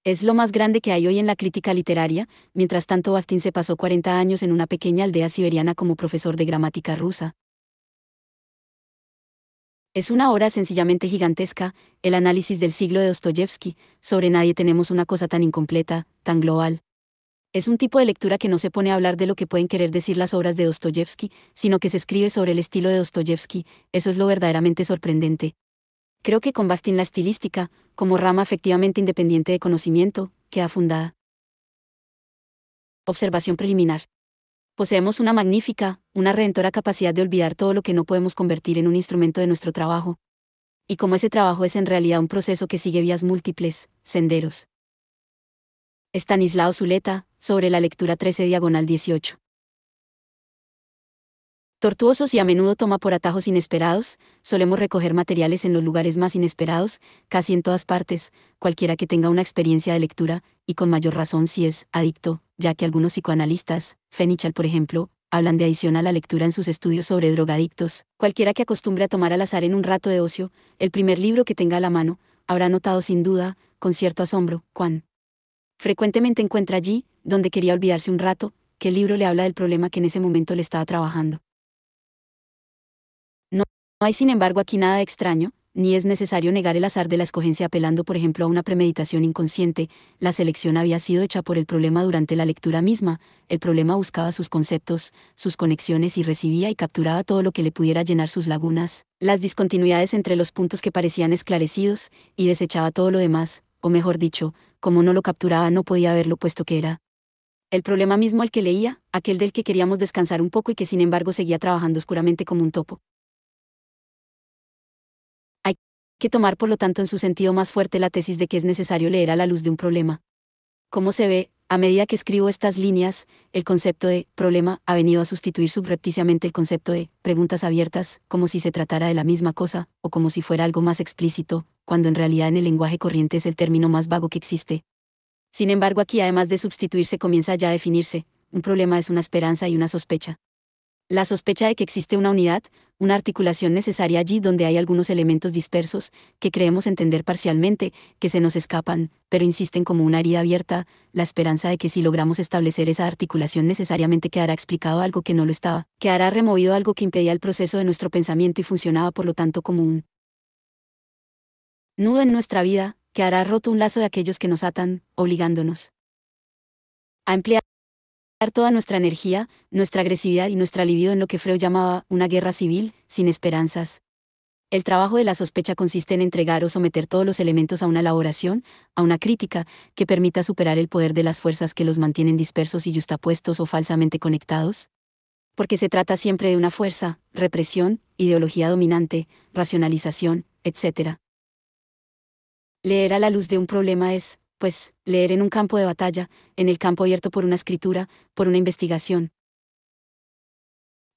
Es lo más grande que hay hoy en la crítica literaria, mientras tanto Bakhtin se pasó 40 años en una pequeña aldea siberiana como profesor de gramática rusa. Es una obra sencillamente gigantesca, el análisis del siglo de Dostoyevsky, sobre nadie tenemos una cosa tan incompleta, tan global. Es un tipo de lectura que no se pone a hablar de lo que pueden querer decir las obras de Dostoyevsky, sino que se escribe sobre el estilo de Dostoyevsky, eso es lo verdaderamente sorprendente. Creo que Bakhtin la estilística, como rama efectivamente independiente de conocimiento, queda fundada. Observación preliminar. Poseemos una magnífica, una redentora capacidad de olvidar todo lo que no podemos convertir en un instrumento de nuestro trabajo. Y como ese trabajo es en realidad un proceso que sigue vías múltiples, senderos. Estanislao Zuleta, sobre la lectura 13 diagonal 18. Tortuosos y a menudo toma por atajos inesperados, solemos recoger materiales en los lugares más inesperados, casi en todas partes, cualquiera que tenga una experiencia de lectura, y con mayor razón si es adicto, ya que algunos psicoanalistas, Fenichal por ejemplo, hablan de adición a la lectura en sus estudios sobre drogadictos, cualquiera que acostumbre a tomar al azar en un rato de ocio, el primer libro que tenga a la mano, habrá notado sin duda, con cierto asombro, cuán frecuentemente encuentra allí, donde quería olvidarse un rato, que el libro le habla del problema que en ese momento le estaba trabajando. No hay sin embargo aquí nada extraño, ni es necesario negar el azar de la escogencia apelando por ejemplo a una premeditación inconsciente, la selección había sido hecha por el problema durante la lectura misma, el problema buscaba sus conceptos, sus conexiones y recibía y capturaba todo lo que le pudiera llenar sus lagunas, las discontinuidades entre los puntos que parecían esclarecidos, y desechaba todo lo demás, o mejor dicho, como no lo capturaba no podía verlo puesto que era. El problema mismo al que leía, aquel del que queríamos descansar un poco y que sin embargo seguía trabajando oscuramente como un topo que tomar por lo tanto en su sentido más fuerte la tesis de que es necesario leer a la luz de un problema. Como se ve, a medida que escribo estas líneas, el concepto de problema ha venido a sustituir subrepticiamente el concepto de preguntas abiertas, como si se tratara de la misma cosa, o como si fuera algo más explícito, cuando en realidad en el lenguaje corriente es el término más vago que existe. Sin embargo, aquí además de sustituirse comienza ya a definirse, un problema es una esperanza y una sospecha. La sospecha de que existe una unidad, una articulación necesaria allí donde hay algunos elementos dispersos, que creemos entender parcialmente, que se nos escapan, pero insisten como una herida abierta, la esperanza de que si logramos establecer esa articulación necesariamente quedará explicado algo que no lo estaba, quedará removido algo que impedía el proceso de nuestro pensamiento y funcionaba por lo tanto como un nudo en nuestra vida, que hará roto un lazo de aquellos que nos atan, obligándonos a emplear toda nuestra energía, nuestra agresividad y nuestra libido en lo que Freud llamaba una guerra civil, sin esperanzas. El trabajo de la sospecha consiste en entregar o someter todos los elementos a una elaboración, a una crítica, que permita superar el poder de las fuerzas que los mantienen dispersos y justapuestos o falsamente conectados. Porque se trata siempre de una fuerza, represión, ideología dominante, racionalización, etc. Leer a la luz de un problema es, pues, leer en un campo de batalla, en el campo abierto por una escritura, por una investigación.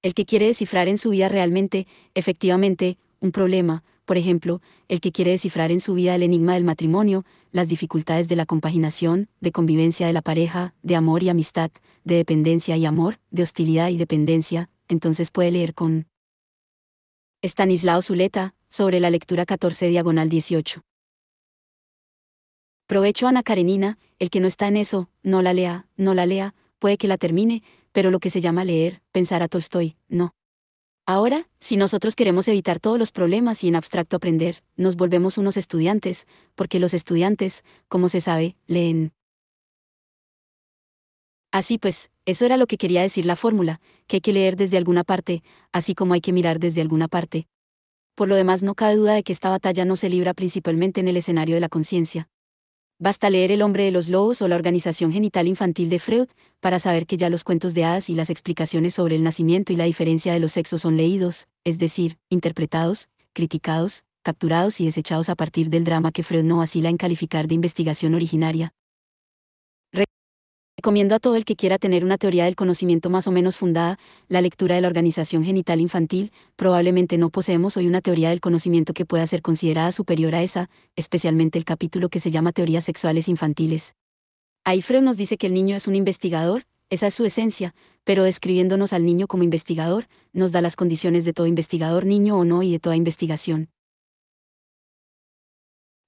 El que quiere descifrar en su vida realmente, efectivamente, un problema, por ejemplo, el que quiere descifrar en su vida el enigma del matrimonio, las dificultades de la compaginación, de convivencia de la pareja, de amor y amistad, de dependencia y amor, de hostilidad y dependencia, entonces puede leer con Estanislao Zuleta, sobre la lectura 14 diagonal 18. Provecho Ana Karenina, el que no está en eso, no la lea, no la lea, puede que la termine, pero lo que se llama leer, pensar a Tolstoy, no. Ahora, si nosotros queremos evitar todos los problemas y en abstracto aprender, nos volvemos unos estudiantes, porque los estudiantes, como se sabe, leen. Así pues, eso era lo que quería decir la fórmula, que hay que leer desde alguna parte, así como hay que mirar desde alguna parte. Por lo demás, no cabe duda de que esta batalla no se libra principalmente en el escenario de la conciencia. Basta leer El hombre de los lobos o la organización genital infantil de Freud para saber que ya los cuentos de hadas y las explicaciones sobre el nacimiento y la diferencia de los sexos son leídos, es decir, interpretados, criticados, capturados y desechados a partir del drama que Freud no vacila en calificar de investigación originaria, Recomiendo a todo el que quiera tener una teoría del conocimiento más o menos fundada, la lectura de la organización genital infantil, probablemente no poseemos hoy una teoría del conocimiento que pueda ser considerada superior a esa, especialmente el capítulo que se llama Teorías sexuales infantiles. Ahí nos dice que el niño es un investigador, esa es su esencia, pero describiéndonos al niño como investigador, nos da las condiciones de todo investigador niño o no y de toda investigación.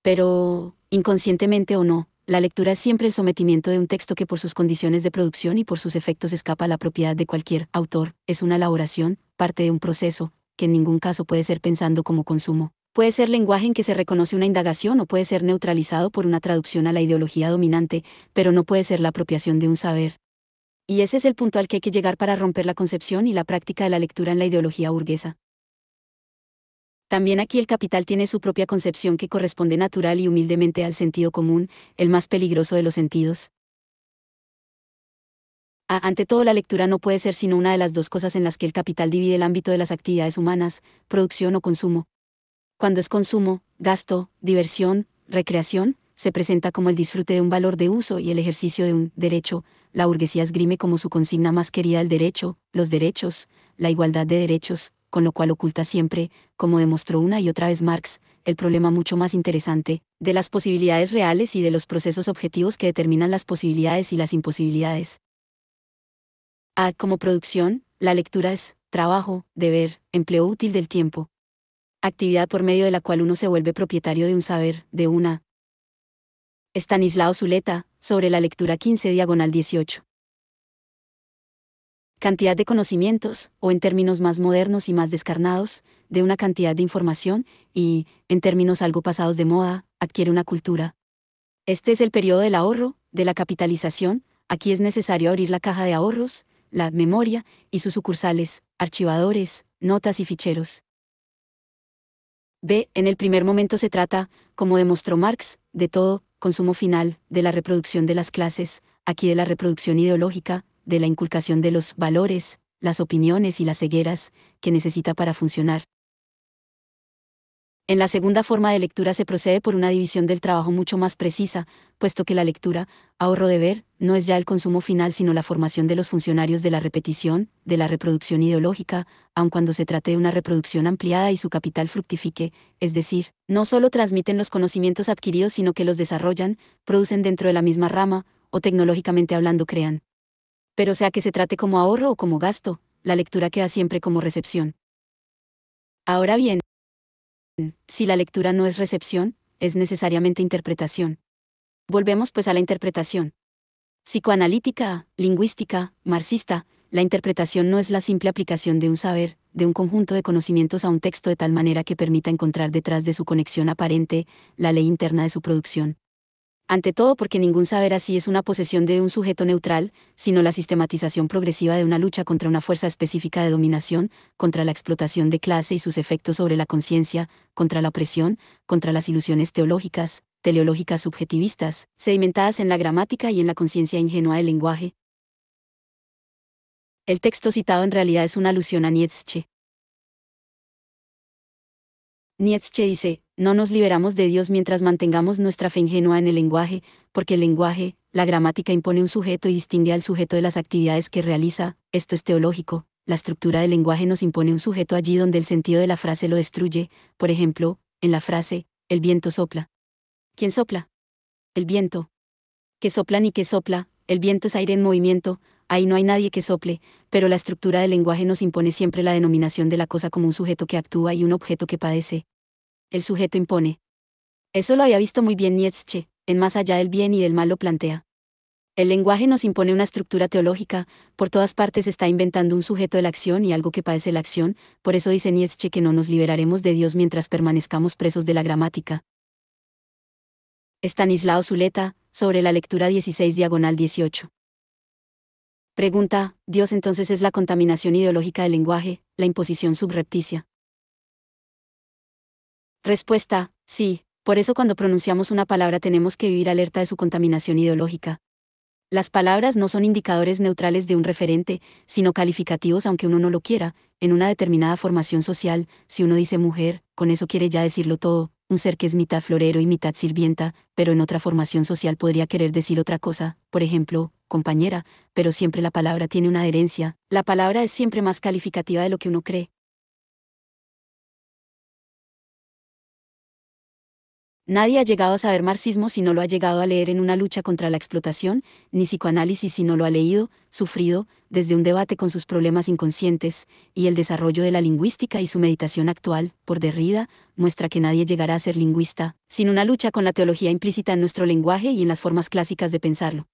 Pero, inconscientemente o no, la lectura es siempre el sometimiento de un texto que por sus condiciones de producción y por sus efectos escapa a la propiedad de cualquier autor, es una elaboración, parte de un proceso, que en ningún caso puede ser pensando como consumo. Puede ser lenguaje en que se reconoce una indagación o puede ser neutralizado por una traducción a la ideología dominante, pero no puede ser la apropiación de un saber. Y ese es el punto al que hay que llegar para romper la concepción y la práctica de la lectura en la ideología burguesa. También aquí el capital tiene su propia concepción que corresponde natural y humildemente al sentido común, el más peligroso de los sentidos. Ah, ante todo, la lectura no puede ser sino una de las dos cosas en las que el capital divide el ámbito de las actividades humanas, producción o consumo. Cuando es consumo, gasto, diversión, recreación, se presenta como el disfrute de un valor de uso y el ejercicio de un derecho, la burguesía esgrime como su consigna más querida el derecho, los derechos, la igualdad de derechos, con lo cual oculta siempre, como demostró una y otra vez Marx, el problema mucho más interesante, de las posibilidades reales y de los procesos objetivos que determinan las posibilidades y las imposibilidades. A ah, como producción, la lectura es trabajo, deber, empleo útil del tiempo. Actividad por medio de la cual uno se vuelve propietario de un saber, de una. Estanislao Zuleta, sobre la lectura 15 diagonal 18 cantidad de conocimientos, o en términos más modernos y más descarnados, de una cantidad de información, y, en términos algo pasados de moda, adquiere una cultura. Este es el periodo del ahorro, de la capitalización, aquí es necesario abrir la caja de ahorros, la memoria, y sus sucursales, archivadores, notas y ficheros. B. En el primer momento se trata, como demostró Marx, de todo, consumo final, de la reproducción de las clases, aquí de la reproducción ideológica, de la inculcación de los valores, las opiniones y las cegueras, que necesita para funcionar. En la segunda forma de lectura se procede por una división del trabajo mucho más precisa, puesto que la lectura, ahorro de ver, no es ya el consumo final sino la formación de los funcionarios de la repetición, de la reproducción ideológica, aun cuando se trate de una reproducción ampliada y su capital fructifique, es decir, no solo transmiten los conocimientos adquiridos sino que los desarrollan, producen dentro de la misma rama, o tecnológicamente hablando crean. Pero sea que se trate como ahorro o como gasto, la lectura queda siempre como recepción. Ahora bien, si la lectura no es recepción, es necesariamente interpretación. Volvemos pues a la interpretación. Psicoanalítica, lingüística, marxista, la interpretación no es la simple aplicación de un saber, de un conjunto de conocimientos a un texto de tal manera que permita encontrar detrás de su conexión aparente la ley interna de su producción, ante todo porque ningún saber así es una posesión de un sujeto neutral, sino la sistematización progresiva de una lucha contra una fuerza específica de dominación, contra la explotación de clase y sus efectos sobre la conciencia, contra la opresión, contra las ilusiones teológicas, teleológicas subjetivistas, sedimentadas en la gramática y en la conciencia ingenua del lenguaje. El texto citado en realidad es una alusión a Nietzsche. Nietzsche dice, no nos liberamos de Dios mientras mantengamos nuestra fe ingenua en el lenguaje, porque el lenguaje, la gramática impone un sujeto y distingue al sujeto de las actividades que realiza, esto es teológico, la estructura del lenguaje nos impone un sujeto allí donde el sentido de la frase lo destruye, por ejemplo, en la frase, el viento sopla. ¿Quién sopla? El viento. ¿Qué sopla ni qué sopla, el viento es aire en movimiento, ahí no hay nadie que sople, pero la estructura del lenguaje nos impone siempre la denominación de la cosa como un sujeto que actúa y un objeto que padece, el sujeto impone. Eso lo había visto muy bien Nietzsche, en Más allá del bien y del mal lo plantea. El lenguaje nos impone una estructura teológica, por todas partes está inventando un sujeto de la acción y algo que padece la acción, por eso dice Nietzsche que no nos liberaremos de Dios mientras permanezcamos presos de la gramática. Estanislao Zuleta, sobre la lectura 16 diagonal 18. Pregunta, ¿Dios entonces es la contaminación ideológica del lenguaje, la imposición subrepticia? Respuesta, sí, por eso cuando pronunciamos una palabra tenemos que vivir alerta de su contaminación ideológica. Las palabras no son indicadores neutrales de un referente, sino calificativos aunque uno no lo quiera, en una determinada formación social, si uno dice mujer, con eso quiere ya decirlo todo, un ser que es mitad florero y mitad sirvienta, pero en otra formación social podría querer decir otra cosa, por ejemplo, compañera, pero siempre la palabra tiene una adherencia, la palabra es siempre más calificativa de lo que uno cree, Nadie ha llegado a saber marxismo si no lo ha llegado a leer en una lucha contra la explotación, ni psicoanálisis si no lo ha leído, sufrido, desde un debate con sus problemas inconscientes, y el desarrollo de la lingüística y su meditación actual, por Derrida, muestra que nadie llegará a ser lingüista, sin una lucha con la teología implícita en nuestro lenguaje y en las formas clásicas de pensarlo.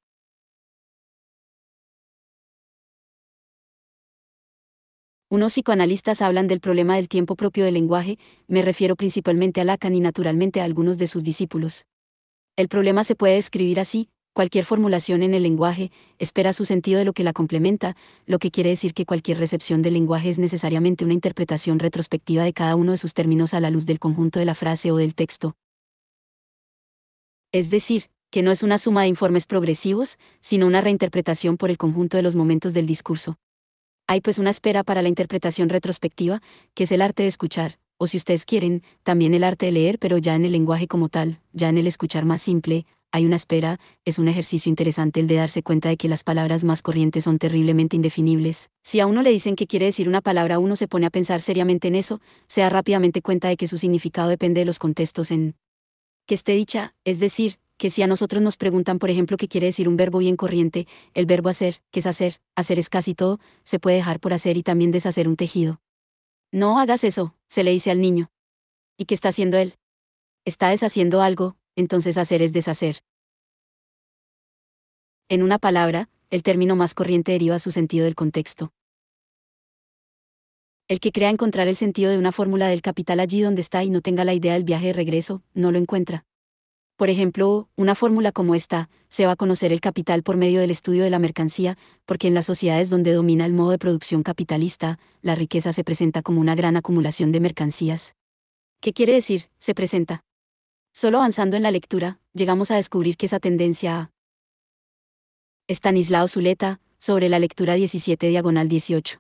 Unos psicoanalistas hablan del problema del tiempo propio del lenguaje, me refiero principalmente a Lacan y naturalmente a algunos de sus discípulos. El problema se puede describir así, cualquier formulación en el lenguaje espera su sentido de lo que la complementa, lo que quiere decir que cualquier recepción del lenguaje es necesariamente una interpretación retrospectiva de cada uno de sus términos a la luz del conjunto de la frase o del texto. Es decir, que no es una suma de informes progresivos, sino una reinterpretación por el conjunto de los momentos del discurso hay pues una espera para la interpretación retrospectiva, que es el arte de escuchar, o si ustedes quieren, también el arte de leer, pero ya en el lenguaje como tal, ya en el escuchar más simple, hay una espera, es un ejercicio interesante el de darse cuenta de que las palabras más corrientes son terriblemente indefinibles. Si a uno le dicen que quiere decir una palabra, uno se pone a pensar seriamente en eso, se da rápidamente cuenta de que su significado depende de los contextos en que esté dicha, es decir, que si a nosotros nos preguntan, por ejemplo, qué quiere decir un verbo bien corriente, el verbo hacer, que es hacer, hacer es casi todo, se puede dejar por hacer y también deshacer un tejido. No hagas eso, se le dice al niño. ¿Y qué está haciendo él? Está deshaciendo algo, entonces hacer es deshacer. En una palabra, el término más corriente deriva su sentido del contexto. El que crea encontrar el sentido de una fórmula del capital allí donde está y no tenga la idea del viaje de regreso, no lo encuentra. Por ejemplo, una fórmula como esta, se va a conocer el capital por medio del estudio de la mercancía, porque en las sociedades donde domina el modo de producción capitalista, la riqueza se presenta como una gran acumulación de mercancías. ¿Qué quiere decir, se presenta? Solo avanzando en la lectura, llegamos a descubrir que esa tendencia a Estanislao Zuleta, sobre la lectura 17 diagonal 18.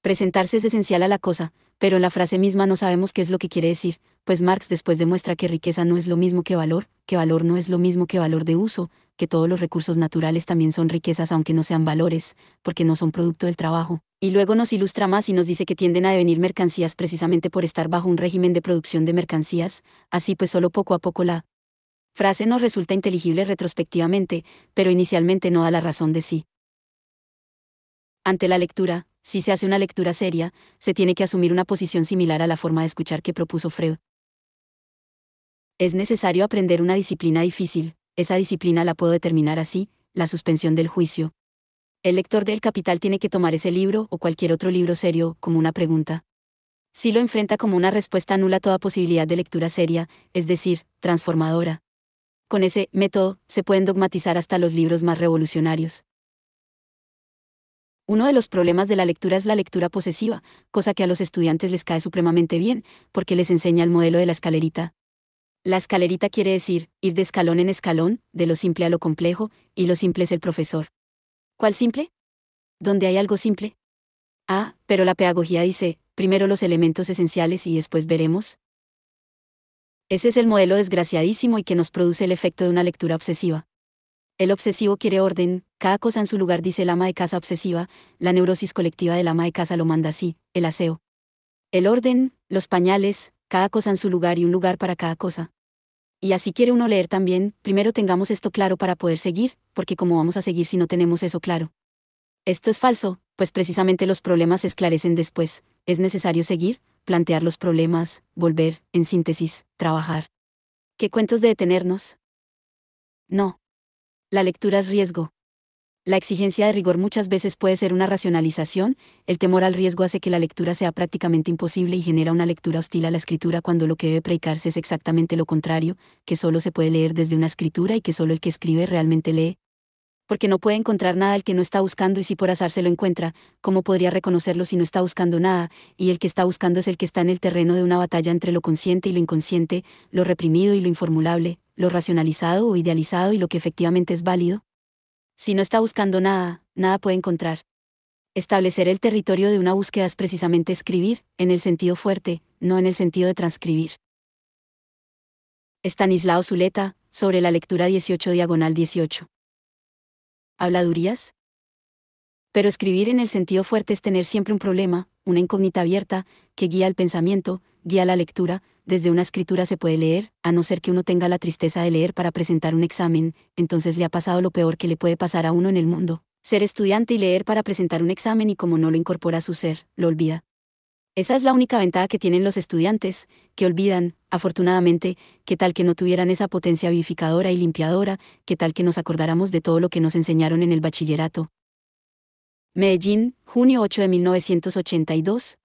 Presentarse es esencial a la cosa, pero en la frase misma no sabemos qué es lo que quiere decir, pues Marx después demuestra que riqueza no es lo mismo que valor, que valor no es lo mismo que valor de uso, que todos los recursos naturales también son riquezas aunque no sean valores, porque no son producto del trabajo, y luego nos ilustra más y nos dice que tienden a devenir mercancías precisamente por estar bajo un régimen de producción de mercancías, así pues solo poco a poco la frase nos resulta inteligible retrospectivamente, pero inicialmente no da la razón de sí. Ante la lectura, si se hace una lectura seria, se tiene que asumir una posición similar a la forma de escuchar que propuso Freud, es necesario aprender una disciplina difícil, esa disciplina la puedo determinar así, la suspensión del juicio. El lector del Capital tiene que tomar ese libro o cualquier otro libro serio como una pregunta. Si lo enfrenta como una respuesta anula toda posibilidad de lectura seria, es decir, transformadora. Con ese método, se pueden dogmatizar hasta los libros más revolucionarios. Uno de los problemas de la lectura es la lectura posesiva, cosa que a los estudiantes les cae supremamente bien, porque les enseña el modelo de la escalerita, la escalerita quiere decir, ir de escalón en escalón, de lo simple a lo complejo, y lo simple es el profesor. ¿Cuál simple? ¿Dónde hay algo simple? Ah, pero la pedagogía dice, primero los elementos esenciales y después veremos. Ese es el modelo desgraciadísimo y que nos produce el efecto de una lectura obsesiva. El obsesivo quiere orden, cada cosa en su lugar dice el ama de casa obsesiva, la neurosis colectiva del ama de casa lo manda así, el aseo. El orden, los pañales, cada cosa en su lugar y un lugar para cada cosa. Y así quiere uno leer también, primero tengamos esto claro para poder seguir, porque ¿cómo vamos a seguir si no tenemos eso claro? Esto es falso, pues precisamente los problemas se esclarecen después, es necesario seguir, plantear los problemas, volver, en síntesis, trabajar. ¿Qué cuentos de detenernos? No. La lectura es riesgo. La exigencia de rigor muchas veces puede ser una racionalización, el temor al riesgo hace que la lectura sea prácticamente imposible y genera una lectura hostil a la escritura cuando lo que debe predicarse es exactamente lo contrario, que solo se puede leer desde una escritura y que solo el que escribe realmente lee. Porque no puede encontrar nada el que no está buscando y si por azar se lo encuentra, ¿cómo podría reconocerlo si no está buscando nada? Y el que está buscando es el que está en el terreno de una batalla entre lo consciente y lo inconsciente, lo reprimido y lo informulable, lo racionalizado o idealizado y lo que efectivamente es válido, si no está buscando nada, nada puede encontrar. Establecer el territorio de una búsqueda es precisamente escribir, en el sentido fuerte, no en el sentido de transcribir. Estanislao Zuleta, sobre la lectura 18 diagonal 18. ¿Habladurías? Pero escribir en el sentido fuerte es tener siempre un problema, una incógnita abierta, que guía el pensamiento, guía la lectura, desde una escritura se puede leer, a no ser que uno tenga la tristeza de leer para presentar un examen, entonces le ha pasado lo peor que le puede pasar a uno en el mundo, ser estudiante y leer para presentar un examen y como no lo incorpora a su ser, lo olvida. Esa es la única ventaja que tienen los estudiantes, que olvidan, afortunadamente, que tal que no tuvieran esa potencia vivificadora y limpiadora, que tal que nos acordáramos de todo lo que nos enseñaron en el bachillerato. Medellín, junio 8 de 1982,